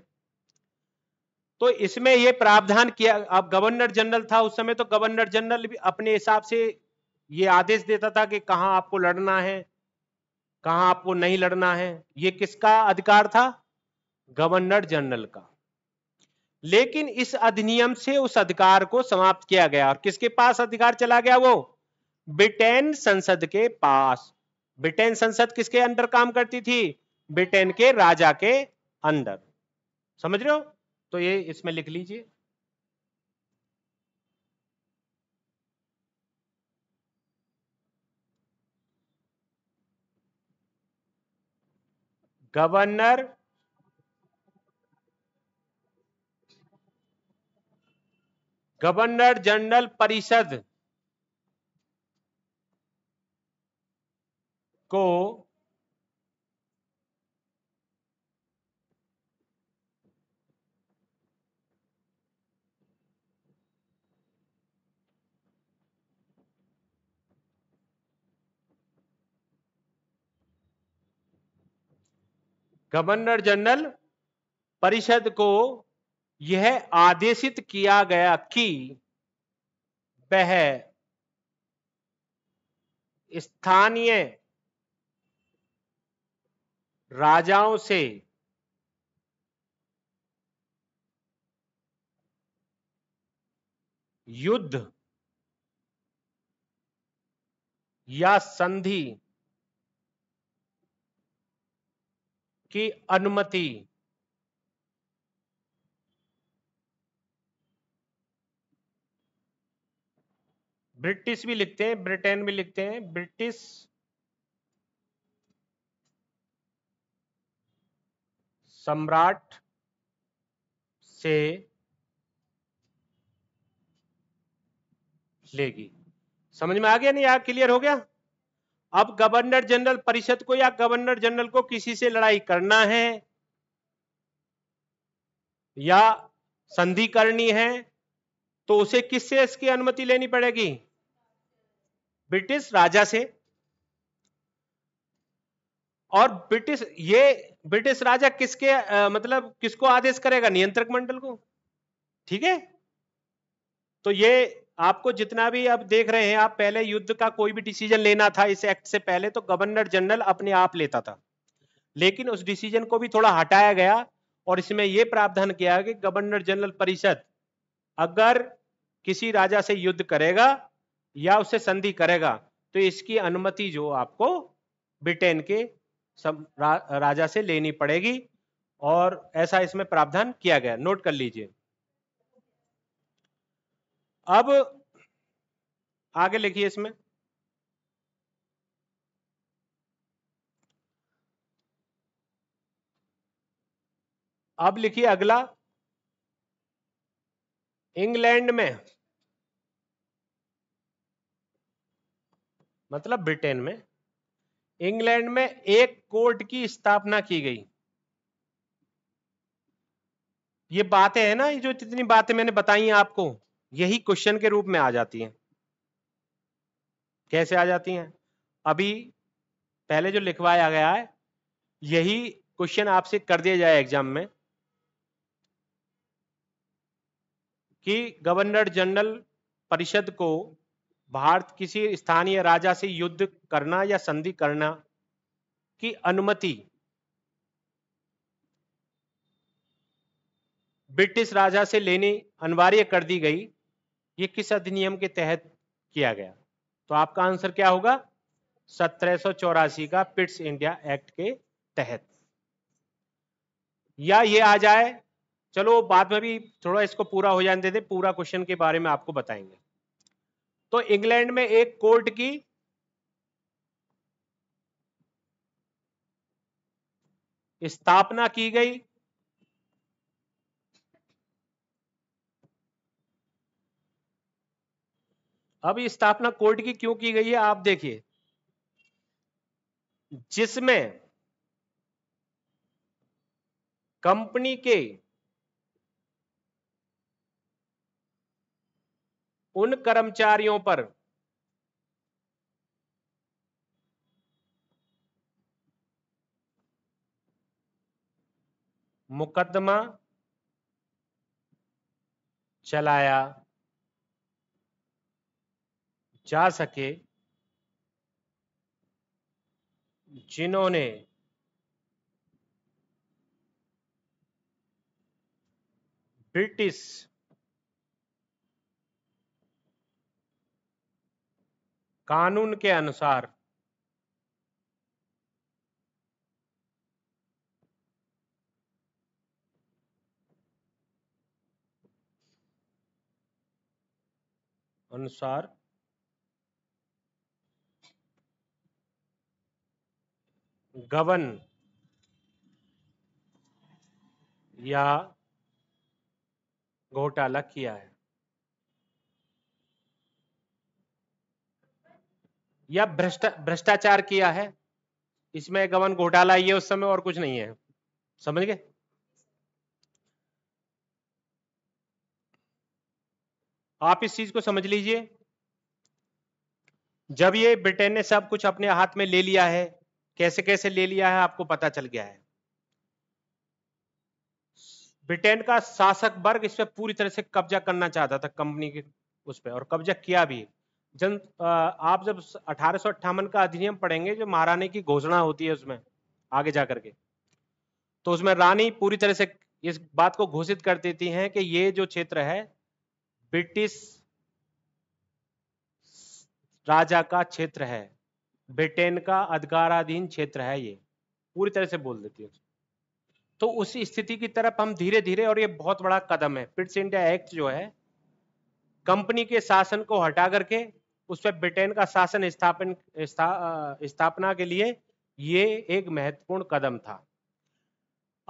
तो इसमें यह प्रावधान किया अब गवर्नर जनरल था उस समय तो गवर्नर जनरल भी अपने हिसाब से ये आदेश देता था कि कहा आपको लड़ना है कहा आपको नहीं लड़ना है ये किसका अधिकार था गवर्नर जनरल का लेकिन इस अधिनियम से उस अधिकार को समाप्त किया गया और किसके पास अधिकार चला गया वो ब्रिटेन संसद के पास ब्रिटेन संसद किसके अंडर काम करती थी ब्रिटेन के राजा के अंदर समझ रहे हो तो ये इसमें लिख लीजिए गवर्नर गवर्नर जनरल परिषद को गवर्नर जनरल परिषद को यह आदेशित किया गया कि वह स्थानीय राजाओं से युद्ध या संधि की अनुमति ब्रिटिश भी लिखते हैं ब्रिटेन भी लिखते हैं ब्रिटिश सम्राट से लेगी समझ में आ गया नहीं आ क्लियर हो गया अब गवर्नर जनरल परिषद को या गवर्नर जनरल को किसी से लड़ाई करना है या संधि करनी है तो उसे किससे इसकी अनुमति लेनी पड़ेगी ब्रिटिश राजा से और ब्रिटिश ये ब्रिटिश राजा किसके आ, मतलब किसको आदेश करेगा नियंत्रक मंडल को ठीक है तो ये आपको जितना भी आप देख रहे हैं आप पहले युद्ध का कोई भी डिसीजन लेना था इस एक्ट से पहले तो गवर्नर जनरल अपने आप लेता था लेकिन उस डिसीजन को भी थोड़ा हटाया गया और इसमें यह प्रावधान किया कि गवर्नर जनरल परिषद अगर किसी राजा से युद्ध करेगा या उससे संधि करेगा तो इसकी अनुमति जो आपको ब्रिटेन के रा, राजा से लेनी पड़ेगी और ऐसा इसमें प्रावधान किया गया नोट कर लीजिए अब आगे लिखिए इसमें अब लिखिए अगला इंग्लैंड में मतलब ब्रिटेन में इंग्लैंड में एक कोर्ट की स्थापना की गई ये बातें हैं ना ये जो जितनी बातें मैंने बताई हैं आपको यही क्वेश्चन के रूप में आ जाती हैं कैसे आ जाती हैं अभी पहले जो लिखवाया गया है यही क्वेश्चन आपसे कर दिया जाए एग्जाम में कि गवर्नर जनरल परिषद को भारत किसी स्थानीय राजा से युद्ध करना या संधि करना की अनुमति ब्रिटिश राजा से लेनी अनिवार्य कर दी गई ये किस अधिनियम के तहत किया गया तो आपका आंसर क्या होगा सत्रह का पिट्स इंडिया एक्ट के तहत या ये आ जाए चलो बाद में भी थोड़ा इसको पूरा हो जाने देते पूरा क्वेश्चन के बारे में आपको बताएंगे तो इंग्लैंड में एक कोर्ट की स्थापना की गई अब स्थापना कोर्ट की क्यों की गई है आप देखिए जिसमें कंपनी के उन कर्मचारियों पर मुकदमा चलाया जा सके जिन्होंने ब्रिटिश कानून के अनुसार अनुसार गवन या घोटाला किया है या भ्रष्टा भ्रष्टाचार किया है इसमें गवन घोटाला ये उस समय और कुछ नहीं है समझ गए आप इस चीज को समझ लीजिए जब ये ब्रिटेन ने सब कुछ अपने हाथ में ले लिया है कैसे कैसे ले लिया है आपको पता चल गया है ब्रिटेन का शासक वर्ग इस पर पूरी तरह से कब्जा करना चाहता था कंपनी के उस पर और कब्जा किया भी जन आप जब अठारह का अधिनियम पढ़ेंगे जो महारानी की घोषणा होती है उसमें आगे जा करके तो उसमें रानी पूरी तरह से इस बात को घोषित कर देती हैं कि ये जो क्षेत्र है ब्रिटिश राजा का क्षेत्र है ब्रिटेन का अधिकाराधीन क्षेत्र है ये पूरी तरह से बोल देती है तो उस स्थिति की तरफ हम धीरे धीरे और ये बहुत बड़ा कदम है पिट्स इंडिया एक्ट जो है कंपनी के शासन को हटा करके उस पर ब्रिटेन का शासन स्थापन स्थापना के लिए ये एक महत्वपूर्ण कदम था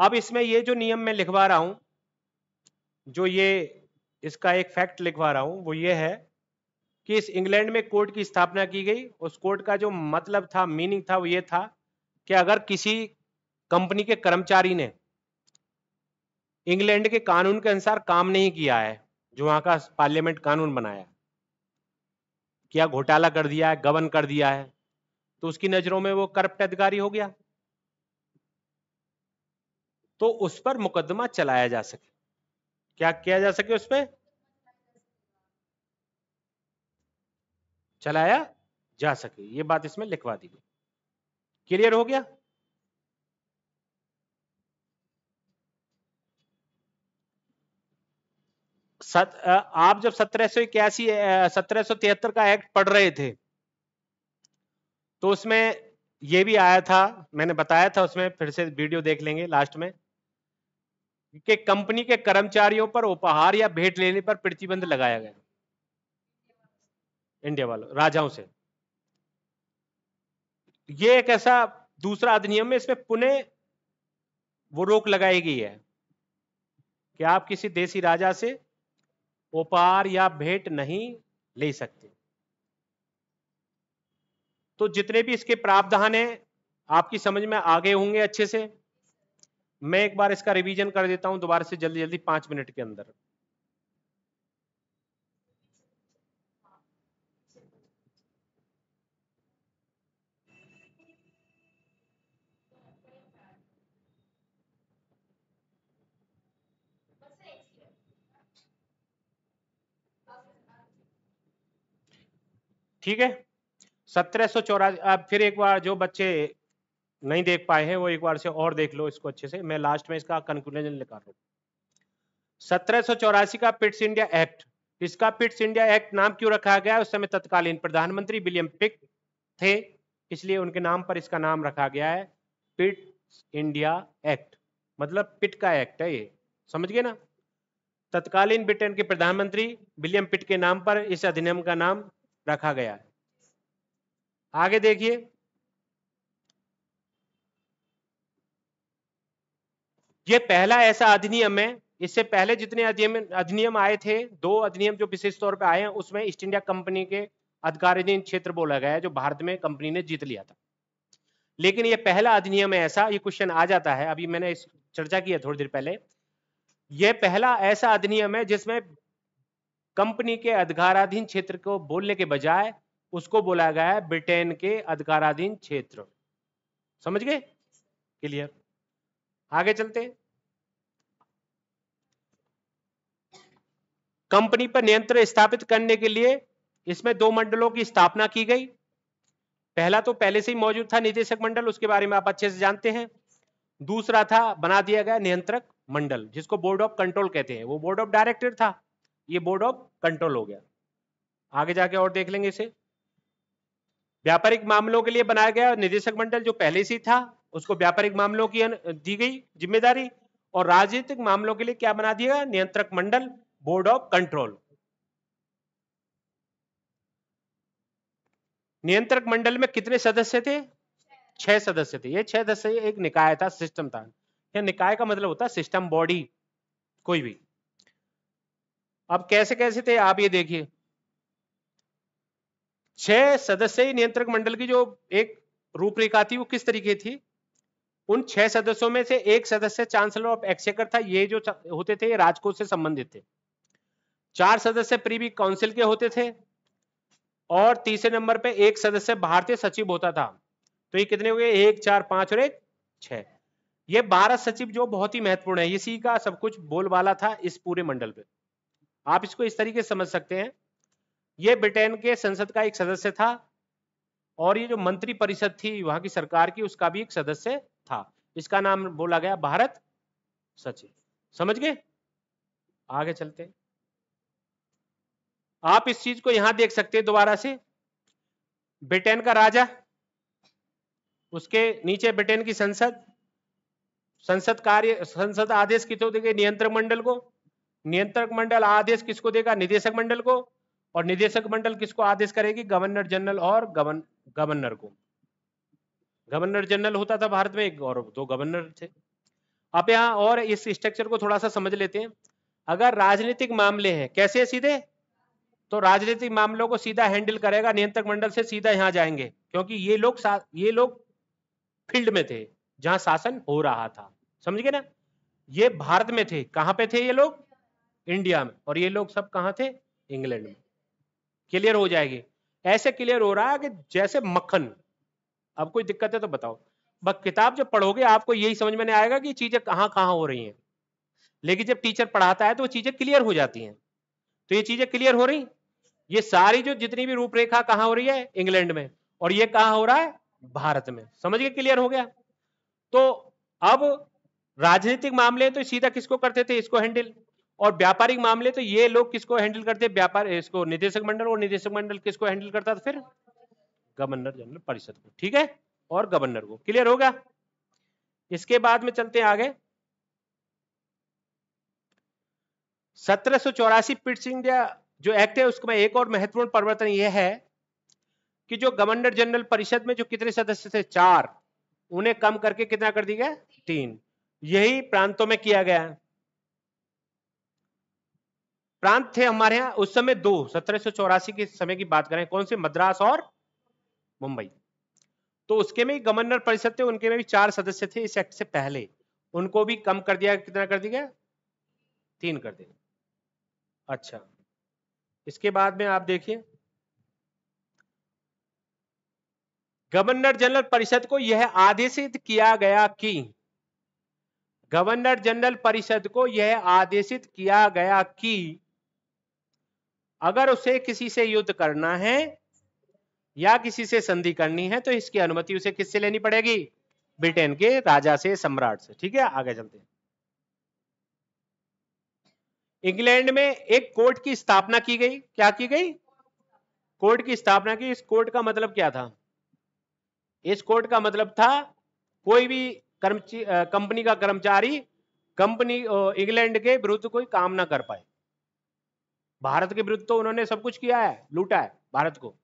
अब इसमें ये जो नियम मैं लिखवा रहा हूं जो ये इसका एक फैक्ट लिखवा रहा हूं वो ये है कि इस इंग्लैंड में कोर्ट की स्थापना की गई उस कोर्ट का जो मतलब था मीनिंग था वो ये था कि अगर किसी कंपनी के कर्मचारी ने इंग्लैंड के कानून के अनुसार काम नहीं किया है जो वहां का पार्लियामेंट कानून बनाया क्या घोटाला कर दिया है गबन कर दिया है तो उसकी नजरों में वो करप्ट अधिकारी हो गया तो उस पर मुकदमा चलाया जा सके क्या किया जा सके उस पर चलाया जा सके ये बात इसमें लिखवा दी गई क्लियर हो गया सत, आप जब सत्रह सौ इक्यासी सत्रह सौ तिहत्तर का एक्ट पढ़ रहे थे तो उसमें यह भी आया था मैंने बताया था उसमें फिर से वीडियो देख लेंगे लास्ट में कि कंपनी के कर्मचारियों पर उपहार या भेंट लेने पर प्रतिबंध लगाया गया इंडिया वालों राजाओं से ये एक ऐसा दूसरा अधिनियम है इसमें पुणे वो रोक लगाई गई है कि आप किसी देसी राजा से उपहार या भेंट नहीं ले सकते तो जितने भी इसके प्रावधान है आपकी समझ में आगे होंगे अच्छे से मैं एक बार इसका रिवीजन कर देता हूं दोबारा से जल्दी जल्दी पांच मिनट के अंदर ठीक है सत्रह सौ चौरासी अब फिर एक बार जो बच्चे नहीं देख पाए हैं वो एक बार से और देख लो इसको अच्छे से मैं लास्ट में इसका कंक्लूजन लिखा रहा हूँ सत्रह का पिट्स इंडिया एक्ट इसका पिट्स इंडिया एक्ट नाम क्यों रखा गया उस समय तत्कालीन प्रधानमंत्री विलियम पिक थे इसलिए उनके नाम पर इसका नाम रखा गया है पिट इंडिया एक्ट मतलब पिट का एक्ट है ये समझ गए ना तत्कालीन ब्रिटेन के प्रधानमंत्री विलियम पिट के नाम पर इस अधिनियम का नाम रखा गया है आगे देखिए ये पहला ऐसा अधिनियम है इससे पहले जितने अधिनियम आए थे दो अधिनियम जो विशेष तौर पे आए हैं उसमें ईस्ट इंडिया कंपनी के अधिकारधीन क्षेत्र बोला गया है जो भारत में कंपनी ने जीत लिया था लेकिन ये पहला अधिनियम है ऐसा ये क्वेश्चन आ जाता है अभी मैंने इस चर्चा की है थोड़ी देर पहले यह पहला ऐसा अधिनियम है जिसमें कंपनी के अधिकाराधीन क्षेत्र को बोलने के बजाय उसको बोला गया है ब्रिटेन के अधिकाराधीन क्षेत्र समझ गए क्लियर आगे चलते कंपनी पर नियंत्रण स्थापित करने के लिए इसमें दो मंडलों की स्थापना की गई पहला तो पहले से ही मौजूद था निदेशक मंडल उसके बारे में आप अच्छे से जानते हैं दूसरा था बना दिया गया नियंत्रक मंडल जिसको बोर्ड ऑफ कंट्रोल कहते हैं वो बोर्ड ऑफ डायरेक्टर था ये बोर्ड ऑफ कंट्रोल हो गया आगे जाके और देख लेंगे इसे व्यापारिक मामलों के लिए बनाया गया निदेशक मंडल जो पहले से था उसको व्यापारिक मामलों की दी गई जिम्मेदारी और राजनीतिक मामलों के लिए क्या बना दिया गया नियंत्रक मंडल बोर्ड ऑफ कंट्रोल नियंत्रक मंडल में कितने सदस्य थे छह सदस्य थे ये छह सदस्य एक निकाय था सिस्टम था निकाय का मतलब होता है सिस्टम बॉडी कोई भी अब कैसे कैसे थे आप ये देखिए छह सदस्यीय नियंत्रक मंडल की जो एक रूपरेखा थी वो किस तरीके थी उन छह सदस्यों में से एक सदस्य चांसलर ऑफ एक्सेकर था ये जो होते थे ये राजकोष से संबंधित थे चार सदस्य प्रीवी काउंसिल के होते थे और तीसरे नंबर पे एक सदस्य भारतीय सचिव होता था तो ये कितने हो गए एक चार पांच और एक छह ये बारह सचिव जो बहुत ही महत्वपूर्ण है इसी का सब कुछ बोलबाला था इस पूरे मंडल पर आप इसको इस तरीके से समझ सकते हैं ये ब्रिटेन के संसद का एक सदस्य था और ये जो मंत्री परिषद थी वहां की सरकार की उसका भी एक सदस्य था इसका नाम बोला गया भारत सचिव समझ गए आगे चलते हैं आप इस चीज को यहां देख सकते हैं दोबारा से ब्रिटेन का राजा उसके नीचे ब्रिटेन की संसद संसद कार्य संसद आदेश तो देखिए नियंत्रण मंडल को नियंत्रक मंडल आदेश किसको देगा निदेशक मंडल को और निदेशक मंडल किसको आदेश करेगी गवर्नर जनरल और गवन, गवर्नर को गवर्नर जनरल होता था भारत में एक और दो गवर्नर थे आप यहाँ और इस स्ट्रक्चर को थोड़ा सा समझ लेते हैं अगर राजनीतिक मामले हैं कैसे सीधे तो राजनीतिक मामलों को सीधा हैंडल करेगा नियंत्रक मंडल से सीधा यहाँ जाएंगे क्योंकि ये लोग ये लोग फील्ड में थे जहां शासन हो रहा था समझ गए ना ये भारत में थे कहां पे थे ये लोग इंडिया में और ये लोग सब कहा थे इंग्लैंड में क्लियर हो जाएगी ऐसे क्लियर हो रहा है कि जैसे मक्खन अब कोई दिक्कत है तो बताओ बस किताब जब पढ़ोगे आपको यही समझ में आएगा कि चीजें कहाँ कहाँ हो रही हैं लेकिन जब टीचर पढ़ाता है तो वो चीजें क्लियर हो जाती हैं तो ये चीजें क्लियर हो रही ये सारी जो जितनी भी रूपरेखा कहाँ हो रही है इंग्लैंड में और ये कहाँ हो रहा है भारत में समझ गए क्लियर हो गया तो अब राजनीतिक मामले तो सीधा किसको करते थे इसको हैंडल और व्यापारिक मामले तो ये लोग किसको हैंडल करते हैं व्यापार इसको निदेशक मंडल और निदेशक मंडल किसको हैंडल करता था फिर गवर्नर जनरल परिषद को ठीक है और गवर्नर को क्लियर होगा इसके बाद में चलते हैं आगे सत्रह सौ चौरासी सिंह जो एक्ट है उसमें एक और महत्वपूर्ण परिवर्तन यह है कि जो गवर्नर जनरल परिषद में जो कितने सदस्य थे चार उन्हें कम करके कितना कर दिया गया तीन यही प्रांतों में किया गया है प्रांत थे हमारे यहां उस समय दो सत्रह के समय की बात करें कौन से मद्रास और मुंबई तो उसके में गवर्नर परिषद थे उनके में भी चार सदस्य थे इस एक्ट से पहले उनको भी कम कर दिया कितना कर दिया तीन कर दिया अच्छा इसके बाद में आप देखिए गवर्नर जनरल परिषद को यह आदेशित किया गया कि गवर्नर जनरल परिषद को यह आदेशित किया गया कि अगर उसे किसी से युद्ध करना है या किसी से संधि करनी है तो इसकी अनुमति उसे किससे लेनी पड़ेगी ब्रिटेन के राजा से सम्राट से ठीक है आगे चलते हैं इंग्लैंड में एक कोर्ट की स्थापना की गई क्या की गई कोर्ट की स्थापना की इस कोर्ट का मतलब क्या था इस कोर्ट का मतलब था कोई भी कंपनी का कर्मचारी कंपनी इंग्लैंड के विरुद्ध कोई काम ना कर पाए भारत के विरुद्ध तो उन्होंने सब कुछ किया है लूटा है भारत को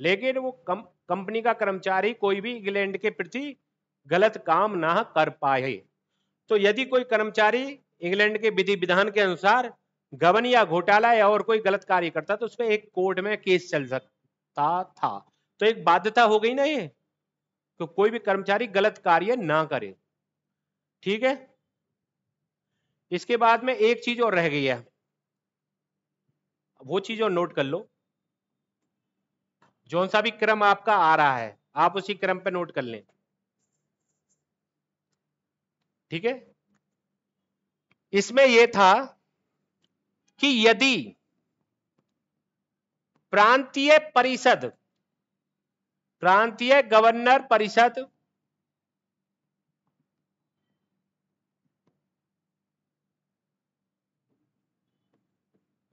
लेकिन वो कम कंपनी का कर्मचारी कोई भी इंग्लैंड के प्रति गलत काम ना कर पाए तो यदि कोई कर्मचारी इंग्लैंड के विधि विधान के अनुसार गबन या घोटाला या और कोई गलत कार्य करता तो उस पर एक कोर्ट में केस चल सकता था तो एक बाध्यता हो गई ना ये तो कोई भी कर्मचारी गलत कार्य ना करे ठीक है इसके बाद में एक चीज और रह गई है वो चीज और नोट कर लो जो सा भी क्रम आपका आ रहा है आप उसी क्रम पे नोट कर लें ठीक है इसमें यह था कि यदि प्रांतीय परिषद प्रांतीय गवर्नर परिषद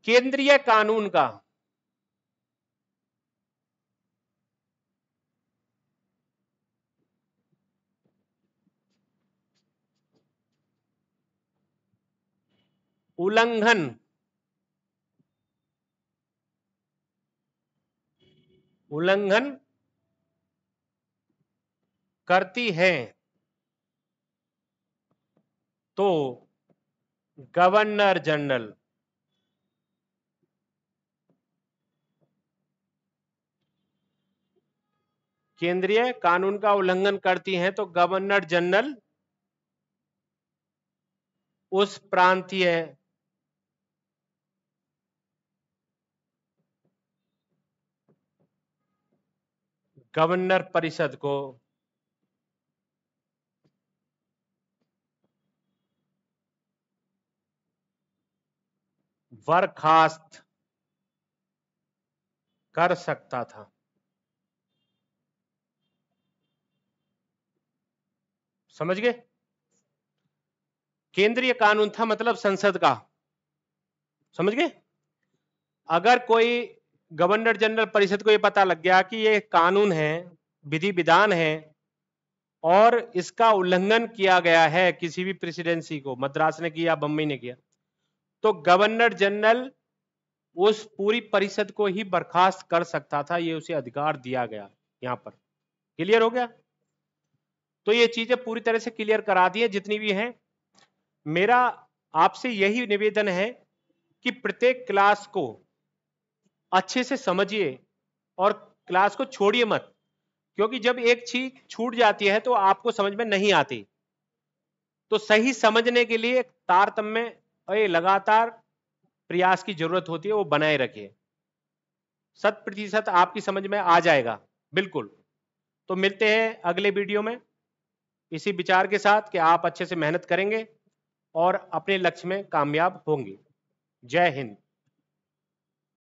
केंद्रीय कानून का उल्लंघन उल्लंघन करती है तो गवर्नर जनरल केंद्रीय कानून का उल्लंघन करती हैं तो गवर्नर जनरल उस प्रांतीय गवर्नर परिषद को बर्खास्त कर सकता था समझ गए केंद्रीय कानून था मतलब संसद का समझ गए अगर कोई गवर्नर जनरल परिषद को यह पता लग गया कि ये कानून है विधि विधान है और इसका उल्लंघन किया गया है किसी भी प्रेसिडेंसी को मद्रास ने किया बम्बई ने किया तो गवर्नर जनरल उस पूरी परिषद को ही बर्खास्त कर सकता था ये उसे अधिकार दिया गया यहाँ पर क्लियर हो गया तो ये चीजें पूरी तरह से क्लियर करा दी है जितनी भी हैं मेरा आपसे यही निवेदन है कि प्रत्येक क्लास को अच्छे से समझिए और क्लास को छोड़िए मत क्योंकि जब एक चीज छूट जाती है तो आपको समझ में नहीं आती तो सही समझने के लिए तारतम्य लगातार प्रयास की जरूरत होती है वो बनाए रखिए शत प्रतिशत आपकी समझ में आ जाएगा बिल्कुल तो मिलते हैं अगले वीडियो में इसी विचार के साथ कि आप अच्छे से मेहनत करेंगे और अपने लक्ष्य में कामयाब होंगे जय हिंद